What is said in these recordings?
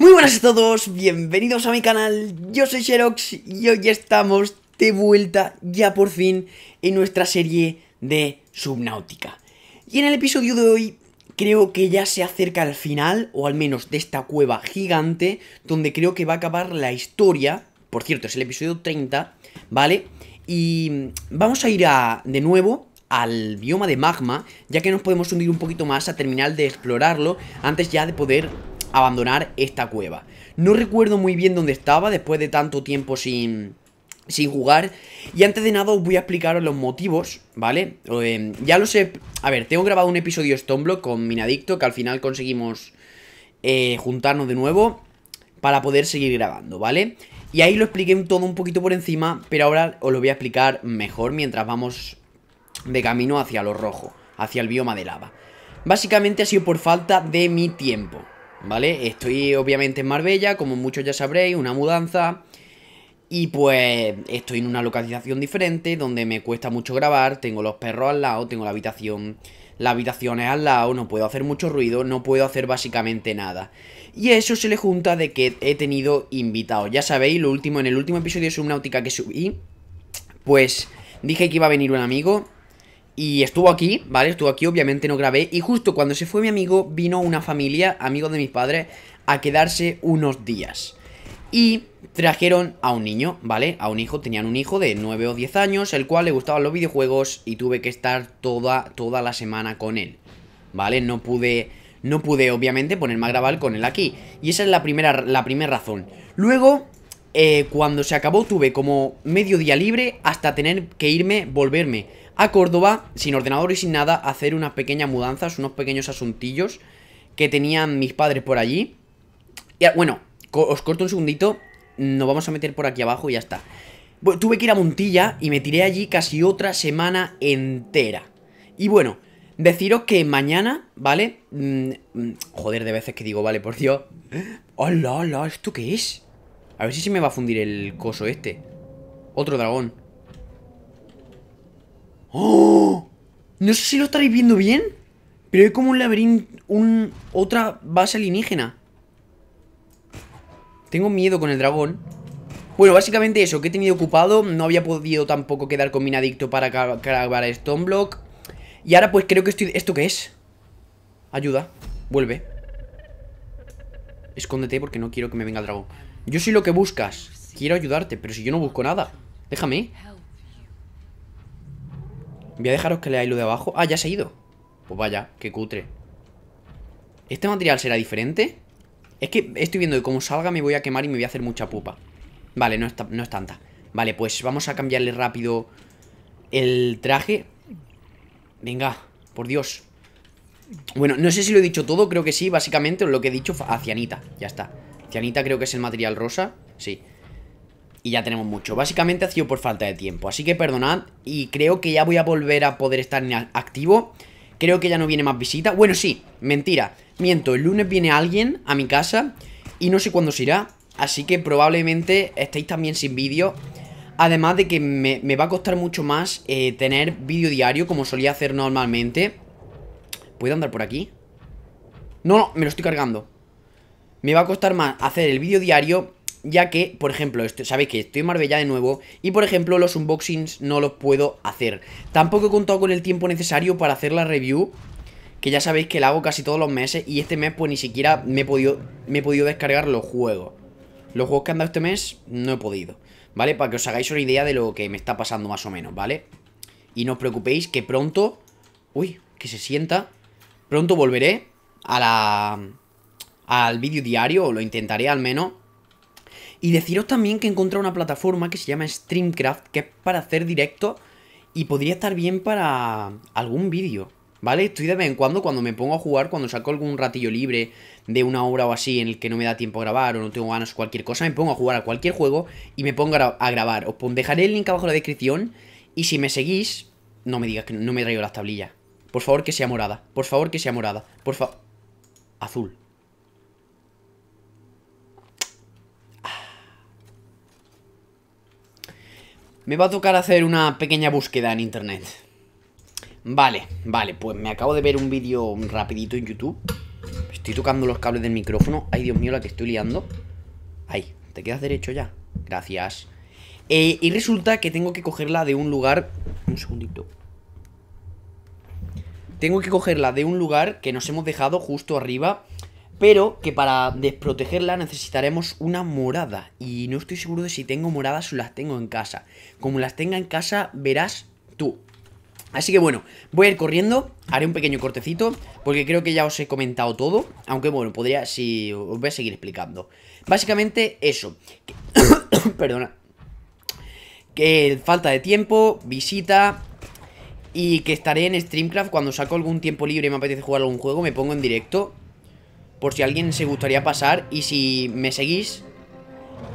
Muy buenas a todos, bienvenidos a mi canal, yo soy Xerox y hoy estamos de vuelta ya por fin en nuestra serie de Subnáutica. Y en el episodio de hoy creo que ya se acerca al final, o al menos de esta cueva gigante, donde creo que va a acabar la historia, por cierto es el episodio 30, ¿vale? Y vamos a ir de nuevo al bioma de magma, ya que nos podemos hundir un poquito más a terminar de explorarlo antes ya de poder abandonar esta cueva. No recuerdo muy bien dónde estaba después de tanto tiempo sin, sin jugar. Y antes de nada os voy a explicar los motivos, ¿vale? Eh, ya lo sé A ver, tengo grabado un episodio Stoneblock con Minadicto que al final conseguimos eh, juntarnos de nuevo para poder seguir grabando, ¿vale? Y ahí lo expliqué todo un poquito por encima, pero ahora os lo voy a explicar mejor mientras vamos de camino hacia lo rojo, hacia el bioma de lava. Básicamente ha sido por falta de mi tiempo, ¿vale? Estoy obviamente en Marbella, como muchos ya sabréis, una mudanza. Y pues estoy en una localización diferente, donde me cuesta mucho grabar, tengo los perros al lado, tengo la habitación, la habitación es al lado, no puedo hacer mucho ruido, no puedo hacer básicamente nada. Y a eso se le junta de que he tenido invitados. Ya sabéis, lo último, en el último episodio de Subnautica que subí, pues dije que iba a venir un amigo, y estuvo aquí, ¿vale? Estuvo aquí, obviamente no grabé. Y justo cuando se fue mi amigo, vino una familia, amigo de mis padres, a quedarse unos días. Y trajeron a un niño, ¿vale? A un hijo, tenían un hijo de 9 o 10 años, el cual le gustaban los videojuegos y tuve que estar toda, toda la semana con él, ¿vale? No pude, no pude obviamente ponerme a grabar con él aquí. Y esa es la primera, la primera razón. Luego, eh, cuando se acabó tuve como medio día libre hasta tener que irme, volverme a Córdoba, sin ordenador y sin nada, hacer unas pequeñas mudanzas, unos pequeños asuntillos que tenían mis padres por allí. Y, ah, bueno, os corto un segundito, nos vamos a meter por aquí abajo y ya está. tuve que ir a Montilla y me tiré allí casi otra semana entera. Y bueno, deciros que mañana, ¿vale? Mm, mm, joder, de veces que digo, vale, por Dios. ¡Hola, hola! ¿Esto qué es? A ver si se me va a fundir el coso este. Otro dragón. ¡Oh! No sé si lo estaréis viendo bien, pero hay como un laberinto, un, otra base alienígena. Tengo miedo con el dragón. Bueno, básicamente eso, que he tenido ocupado. No había podido tampoco quedar con mi adicto para grabar Stoneblock. Y ahora pues creo que estoy... ¿Esto qué es? Ayuda. Vuelve. Escóndete porque no quiero que me venga el dragón. Yo soy lo que buscas. Quiero ayudarte, pero si yo no busco nada. Déjame. Voy a dejaros que leáis lo de abajo. Ah, ya se ha ido. Pues vaya, qué cutre. ¿Este material será diferente? Es que estoy viendo que como salga me voy a quemar y me voy a hacer mucha pupa. Vale, no es, no es tanta. Vale, pues vamos a cambiarle rápido el traje. Venga, por Dios. Bueno, no sé si lo he dicho todo, creo que sí, básicamente lo que he dicho a cianita, ya está. Cianita creo que es el material rosa, sí y ya tenemos mucho. Básicamente ha sido por falta de tiempo, así que perdonad y creo que ya voy a volver a poder estar activo. Creo que ya no viene más visita. Bueno, sí, mentira. Miento, el lunes viene alguien a mi casa y no sé cuándo se irá. Así que probablemente estéis también sin vídeo. Además de que me, va a costar mucho más eh, tener vídeo diario como solía hacer normalmente. ¿Puedo andar por aquí? No, no, me lo estoy cargando. Me va a costar más hacer el vídeo diario ya que, por ejemplo, sabéis que estoy en Marbella de nuevo y, por ejemplo, los unboxings no los puedo hacer. Tampoco he contado con el tiempo necesario para hacer la review, que ya sabéis que la hago casi todos los meses y este mes pues ni siquiera me he podido, me he podido descargar los juegos. Los juegos que han dado este mes no he podido, ¿vale? Para que os hagáis una idea de lo que me está pasando más o menos, ¿vale? Y no os preocupéis que pronto... Uy, que se sienta. Pronto volveré a la... Al vídeo diario, o lo intentaré al menos y deciros también que he encontrado una plataforma que se llama Streamcraft, que es para hacer directo y podría estar bien para algún vídeo. ¿Vale? Estoy de vez en cuando, cuando me pongo a jugar, cuando saco algún ratillo libre de una hora o así en el que no me da tiempo a grabar o no tengo ganas o cualquier cosa, me pongo a jugar a cualquier juego y me pongo a grabar. Os dejaré el link abajo en la descripción y si me seguís, no me digas que no me traigo las tablillas. Por favor que sea morada, por favor que sea morada, por favor... Azul. Me va a tocar hacer una pequeña búsqueda en internet. Vale, vale, pues me acabo de ver un vídeo rapidito en YouTube. Estoy tocando los cables del micrófono. Ay, Dios mío, la que estoy liando. Ay, te quedas derecho ya. Gracias. Eh, y resulta que tengo que cogerla de un lugar... Un segundito. Tengo que cogerla de un lugar que nos hemos dejado justo arriba pero que para desprotegerla necesitaremos una morada. Y no estoy seguro de si tengo moradas o las tengo en casa. Como las tenga en casa, verás tú. Así que bueno, voy a ir corriendo, haré un pequeño cortecito, porque creo que ya os he comentado todo, aunque bueno, podría, si os voy a seguir explicando. Básicamente eso, perdona, que falta de tiempo, visita, y que estaré en StreamCraft cuando saco algún tiempo libre y me apetece jugar algún juego, me pongo en directo por si alguien se gustaría pasar. Y si me seguís,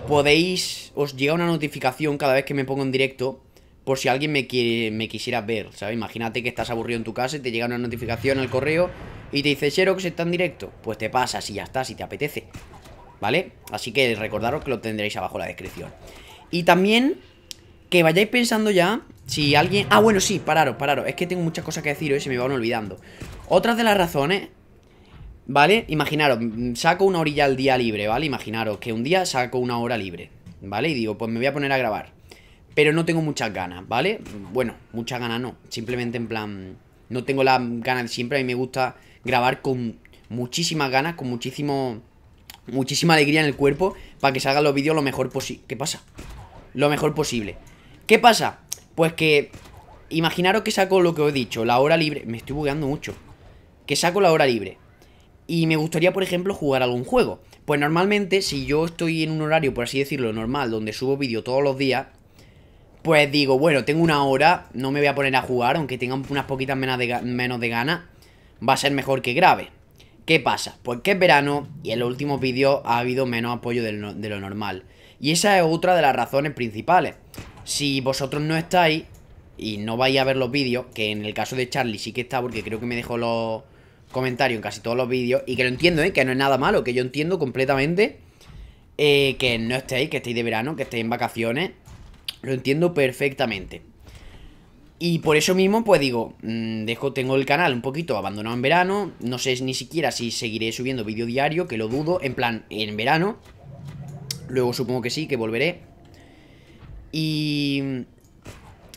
podéis... Os llega una notificación cada vez que me pongo en directo por si alguien me, me quisiera ver, ¿sabes? Imagínate que estás aburrido en tu casa y te llega una notificación al correo y te dice se está en directo. Pues te pasas y ya está, si te apetece. ¿Vale? Así que recordaros que lo tendréis abajo en la descripción. Y también que vayáis pensando ya si alguien... Ah, bueno, sí, pararos, pararos. Es que tengo muchas cosas que decir y se me van olvidando. Otras de las razones ¿Vale? Imaginaros, saco una orilla al día libre, ¿vale? Imaginaros que un día saco una hora libre, ¿vale? Y digo, pues me voy a poner a grabar. Pero no tengo muchas ganas, ¿vale? Bueno, muchas ganas no. Simplemente en plan, no tengo las ganas de siempre. A mí me gusta grabar con muchísimas ganas, con muchísimo, muchísima alegría en el cuerpo para que salgan los vídeos lo mejor posible. ¿Qué pasa? Lo mejor posible. ¿Qué pasa? Pues que imaginaros que saco lo que os he dicho, la hora libre. Me estoy bugueando mucho. Que saco la hora libre y me gustaría, por ejemplo, jugar algún juego. Pues normalmente, si yo estoy en un horario, por así decirlo, normal, donde subo vídeo todos los días, pues digo, bueno, tengo una hora, no me voy a poner a jugar, aunque tenga unas poquitas menos de, menos ganas, va a ser mejor que grave. ¿Qué pasa? Pues que es verano y en los últimos vídeos ha habido menos apoyo de lo, de lo normal. Y esa es otra de las razones principales. Si vosotros no estáis y no vais a ver los vídeos, que en el caso de Charlie sí que está porque creo que me dejó los comentario en casi todos los vídeos. Y que lo entiendo, ¿eh? Que no es nada malo, que yo entiendo completamente eh, que no estéis, que estéis de verano, que estéis en vacaciones. Lo entiendo perfectamente. Y por eso mismo, pues digo, mm, dejo, tengo el canal un poquito abandonado en verano. No sé ni siquiera si seguiré subiendo vídeo diario, que lo dudo, en plan, en verano. Luego supongo que sí, que volveré. Y...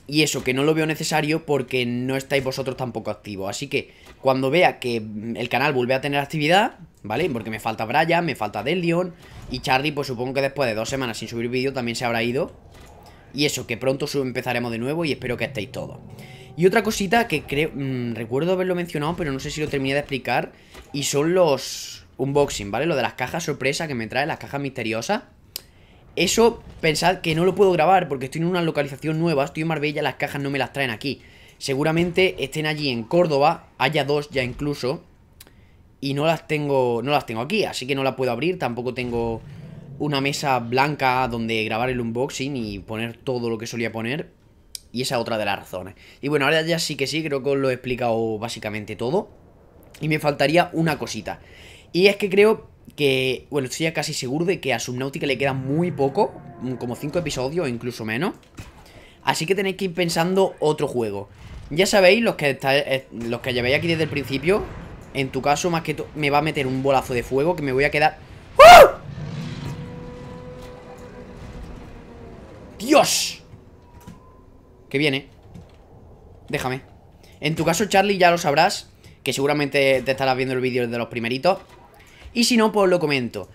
Y eso, que no lo veo necesario porque no estáis vosotros tampoco activos. Así que cuando vea que mm, el canal vuelve a tener actividad, ¿vale? Porque me falta Brian, me falta Delion y Charlie, pues supongo que después de dos semanas sin subir vídeo también se habrá ido. Y eso, que pronto empezaremos de nuevo y espero que estéis todos. Y otra cosita que creo, mm, recuerdo haberlo mencionado, pero no sé si lo terminé de explicar, y son los unboxing, ¿vale? Lo de las cajas sorpresa que me traen, las cajas misteriosas. Eso, pensad que no lo puedo grabar porque estoy en una localización nueva, estoy en Marbella, las cajas no me las traen aquí. Seguramente estén allí en Córdoba, haya dos ya incluso, y no las tengo no las tengo aquí, así que no la puedo abrir, tampoco tengo una mesa blanca donde grabar el unboxing y poner todo lo que solía poner. Y esa otra de las razones. Y bueno, ahora ya sí que sí, creo que os lo he explicado básicamente todo. Y me faltaría una cosita. Y es que creo que, bueno, estoy ya casi seguro de que a Subnautica le queda muy poco, como 5 episodios o incluso menos. Así que tenéis que ir pensando otro juego. Ya sabéis, los que, eh, los que llevéis aquí desde el principio, en tu caso, más que me va a meter un bolazo de fuego que me voy a quedar... ¡Ah! ¡Dios! Que viene. Déjame. En tu caso, Charlie, ya lo sabrás, que seguramente te estarás viendo el vídeo de los primeritos. Y si no, pues lo comento.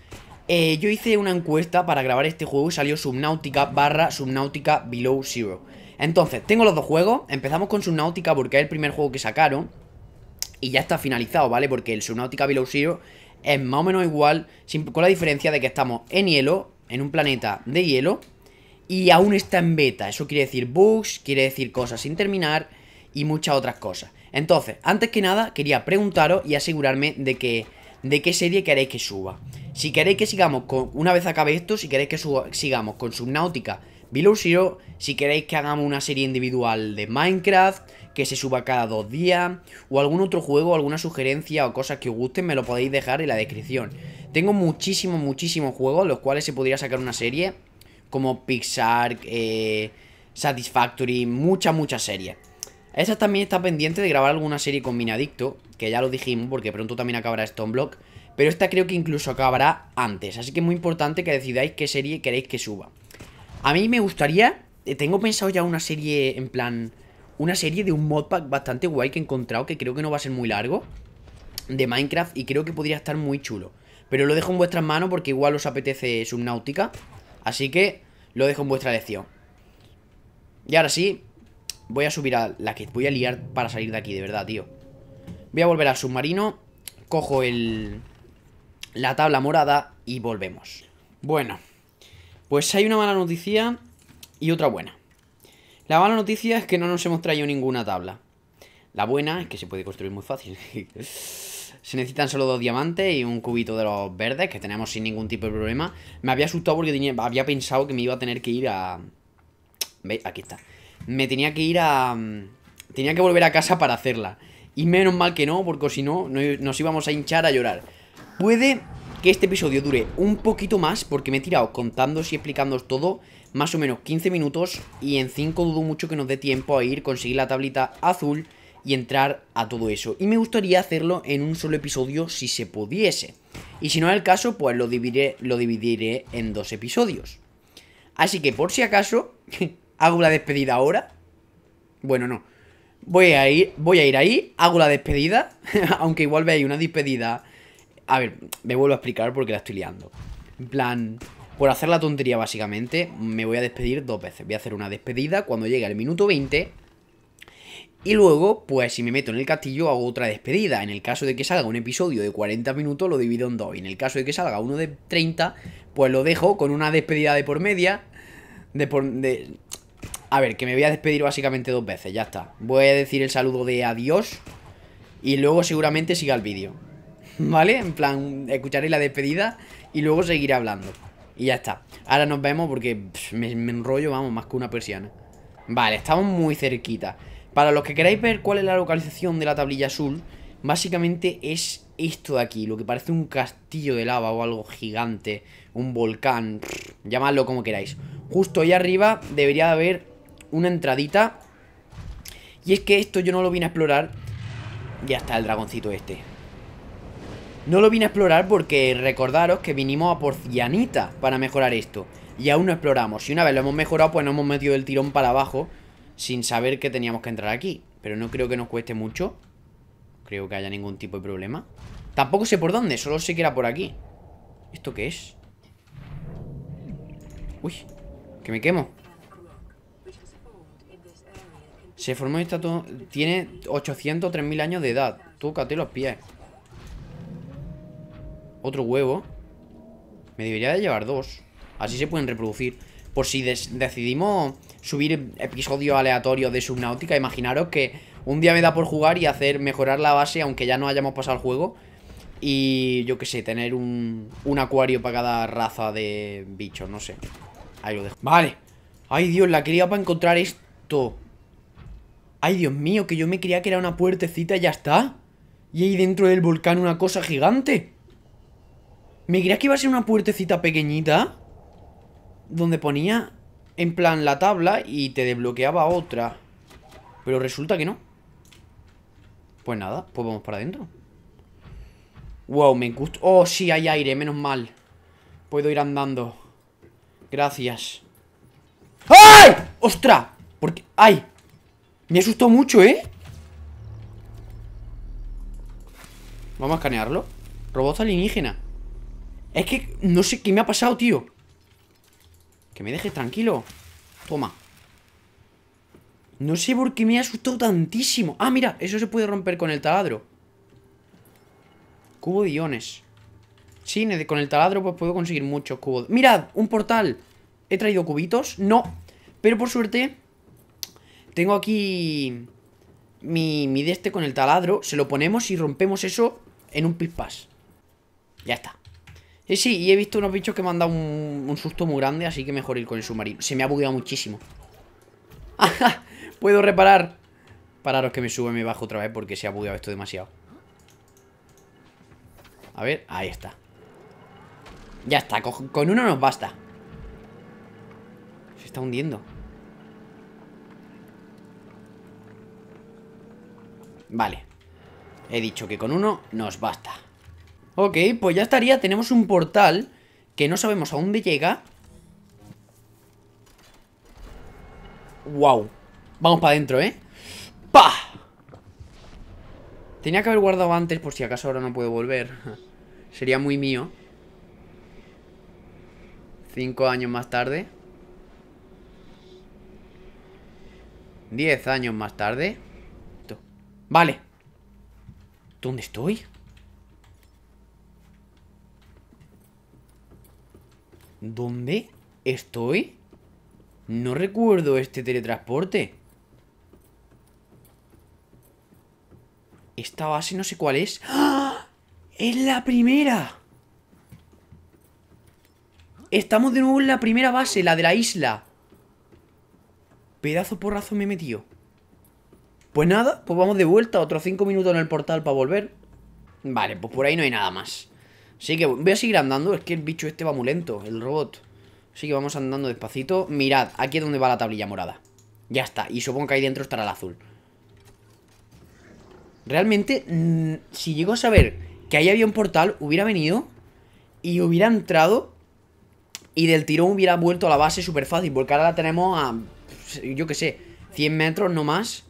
Eh, yo hice una encuesta para grabar este juego y salió Subnautica barra Subnautica Below Zero. Entonces, tengo los dos juegos. Empezamos con Subnautica porque es el primer juego que sacaron. Y ya está finalizado, ¿vale? Porque el Subnautica Below Zero es más o menos igual, con la diferencia de que estamos en hielo, en un planeta de hielo, y aún está en beta. Eso quiere decir bugs, quiere decir cosas sin terminar y muchas otras cosas. Entonces, antes que nada, quería preguntaros y asegurarme de que de qué serie queréis que suba. Si queréis que sigamos con, una vez acabe esto, si queréis que sigamos con Subnautica Below Zero, si queréis que hagamos una serie individual de Minecraft, que se suba cada dos días, o algún otro juego, alguna sugerencia o cosas que os gusten, me lo podéis dejar en la descripción. Tengo muchísimos, muchísimos juegos, los cuales se podría sacar una serie, como Pixar, eh, Satisfactory, muchas, muchas series. Esa también está pendiente de grabar alguna serie con Minadicto, que ya lo dijimos porque pronto también acabará Stone Block, pero esta creo que incluso acabará antes, así que es muy importante que decidáis qué serie queréis que suba. A mí me gustaría, eh, tengo pensado ya una serie en plan, una serie de un modpack bastante guay que he encontrado, que creo que no va a ser muy largo, de Minecraft y creo que podría estar muy chulo. Pero lo dejo en vuestras manos porque igual os apetece Subnautica, así que lo dejo en vuestra elección. Y ahora sí, Voy a subir a la que voy a liar para salir de aquí, de verdad, tío Voy a volver al submarino Cojo el... La tabla morada y volvemos Bueno Pues hay una mala noticia y otra buena La mala noticia es que no nos hemos traído ninguna tabla La buena es que se puede construir muy fácil Se necesitan solo dos diamantes y un cubito de los verdes que tenemos sin ningún tipo de problema. Me había asustado porque había pensado que me iba a tener que ir a... ¿Veis? Aquí está me tenía que ir a... Mm, tenía que volver a casa para hacerla. Y menos mal que no, porque si no, nos íbamos a hinchar a llorar. Puede que este episodio dure un poquito más, porque me he tirado contándos y explicándoos todo, más o menos 15 minutos, y en 5 dudo mucho que nos dé tiempo a ir, conseguir la tablita azul y entrar a todo eso. Y me gustaría hacerlo en un solo episodio si se pudiese. Y si no es el caso, pues lo lo dividiré en dos episodios. Así que por si acaso, hago la despedida ahora. Bueno, no. Voy a ir, voy a ir ahí, hago la despedida. Aunque igual veáis una despedida. A ver, me vuelvo a explicar porque la estoy liando. En plan, por hacer la tontería básicamente, me voy a despedir dos veces. Voy a hacer una despedida cuando llegue al minuto 20. Y luego, pues si me meto en el castillo, hago otra despedida. En el caso de que salga un episodio de 40 minutos, lo divido en dos. Y en el caso de que salga uno de 30, pues lo dejo con una despedida de por media. De por, de, a ver, que me voy a despedir básicamente dos veces, ya está. Voy a decir el saludo de adiós y luego seguramente siga el vídeo. ¿Vale? En plan, escucharé la despedida y luego seguiré hablando. Y ya está. Ahora nos vemos porque me, enrollo, vamos, más que una persiana. Vale, estamos muy cerquita. Para los que queráis ver cuál es la localización de la tablilla azul, básicamente es esto de aquí, lo que parece un castillo de lava o algo gigante, un volcán, llamadlo como queráis. Justo ahí arriba debería haber una entradita. Y es que esto yo no lo vine a explorar. Ya está el dragoncito este. No lo vine a explorar porque recordaros que vinimos a por para mejorar esto. Y aún no exploramos. Y una vez lo hemos mejorado, pues nos hemos metido el tirón para abajo sin saber que teníamos que entrar aquí. Pero no creo que nos cueste mucho. Creo que haya ningún tipo de problema. Tampoco sé por dónde, solo sé que era por aquí. ¿Esto qué es? Uy, que me quemo. Se formó esta... Tiene 803.000 años de edad. Tócate los pies. Otro huevo. Me debería de llevar dos. Así se pueden reproducir. Por si decidimos subir episodios aleatorios de Subnautica, imaginaros que un día me da por jugar y hacer mejorar la base, aunque ya no hayamos pasado el juego. Y yo qué sé, tener un, un acuario para cada raza de bichos, no sé. Ahí lo dejo. Vale. Ay, Dios, la quería para encontrar esto. Ay, Dios mío, que yo me creía que era una puertecita y ya está. Y ahí dentro del volcán una cosa gigante. Me creía que iba a ser una puertecita pequeñita. Donde ponía, en plan, la tabla y te desbloqueaba otra. Pero resulta que no. Pues nada, pues vamos para adentro. Wow, me gusta... Oh, sí, hay aire, menos mal. Puedo ir andando. Gracias. ¡Ay! ¡Ostras! Porque... ¡Ay! Me asustó mucho, ¿eh? Vamos a escanearlo Robot alienígena Es que no sé qué me ha pasado, tío Que me dejes tranquilo Toma No sé por qué me ha asustado tantísimo Ah, mira, eso se puede romper con el taladro Cubo de iones Sí, con el taladro pues puedo conseguir muchos cubos Mirad, un portal He traído cubitos, no Pero por suerte tengo aquí mi, mi de este con el taladro. Se lo ponemos y rompemos eso en un pispás. Ya está. Y sí, y he visto unos bichos que me han dado un, susto muy grande, así que mejor ir con el submarino. Se me ha bugueado muchísimo. Puedo reparar. Pararos que me sube y me bajo otra vez porque se ha bugueado esto demasiado. A ver, ahí está. Ya está, con uno nos basta. Se está hundiendo. Vale. He dicho que con uno nos basta. Ok, pues ya estaría. Tenemos un portal que no sabemos a dónde llega. Wow. Vamos para adentro, ¿eh? ¡Pah! Tenía que haber guardado antes por si acaso ahora no puedo volver. Sería muy mío. Cinco años más tarde. Diez años más tarde. Vale. ¿Dónde estoy? ¿Dónde estoy? No recuerdo este teletransporte. Esta base no sé cuál es. ¡Ah! ¡Es la primera! Estamos de nuevo en la primera base, la de la isla. Pedazo porrazo me he metido. Pues nada, pues vamos de vuelta, otros 5 minutos en el portal para volver. Vale, pues por ahí no hay nada más. Así que voy a seguir andando, es que el bicho este va muy lento, el robot. Así que vamos andando despacito. Mirad, aquí es donde va la tablilla morada. Ya está, y supongo que ahí dentro estará el azul. Realmente, mm, si llego a saber que ahí había un portal, hubiera venido y hubiera entrado y del tirón hubiera vuelto a la base súper fácil, porque ahora la tenemos a, yo qué sé, 100 metros no más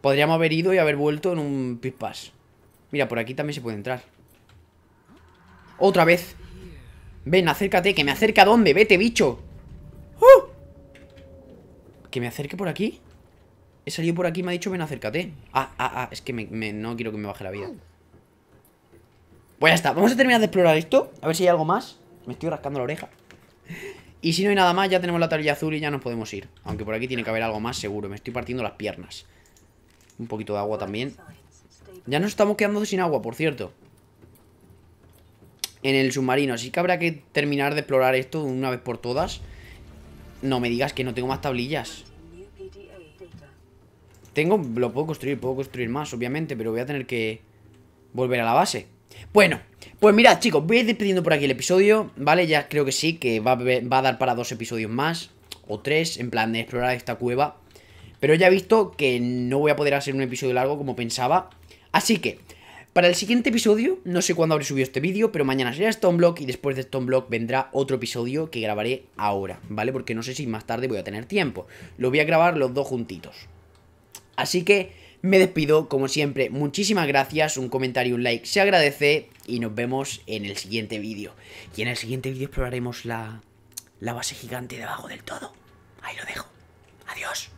Podríamos haber ido y haber vuelto en un pispas. Mira, por aquí también se puede entrar. Otra vez. Ven, acércate. ¿Que me acerque, a dónde? Vete, bicho. ¡Uh! ¿Que me acerque por aquí? He salido por aquí y me ha dicho ven, acércate. Ah, ah, ah. Es que no quiero que me baje la vida. Pues ya está. Vamos a terminar de explorar esto. A ver si hay algo más. Me estoy rascando la oreja. Y si no hay nada más, ya tenemos la tarilla azul y ya nos podemos ir. Aunque por aquí tiene que haber algo más seguro. Me estoy partiendo las piernas. Un poquito de agua también Ya nos estamos quedando sin agua, por cierto En el submarino Así que habrá que terminar de explorar esto una vez por todas No me digas que no tengo más tablillas Tengo... Lo puedo construir, puedo construir más, obviamente Pero voy a tener que volver a la base bueno, pues mirad chicos, voy a ir despidiendo por aquí el episodio, ¿vale? Ya creo que sí, que va va a dar para dos episodios más, o tres, en plan de explorar esta cueva pero ya he visto que no voy a poder hacer un episodio largo como pensaba. Así que, para el siguiente episodio, no sé cuándo habré subido este vídeo, pero mañana será Stoneblock y después de Stoneblock vendrá otro episodio que grabaré ahora, ¿vale? Porque no sé si más tarde voy a tener tiempo. Lo voy a grabar los dos juntitos. Así que me despido, como siempre, muchísimas gracias, un comentario, un like, se agradece y nos vemos en el siguiente vídeo. Y en el siguiente vídeo exploraremos la, la base gigante debajo del todo. Ahí lo dejo. Adiós.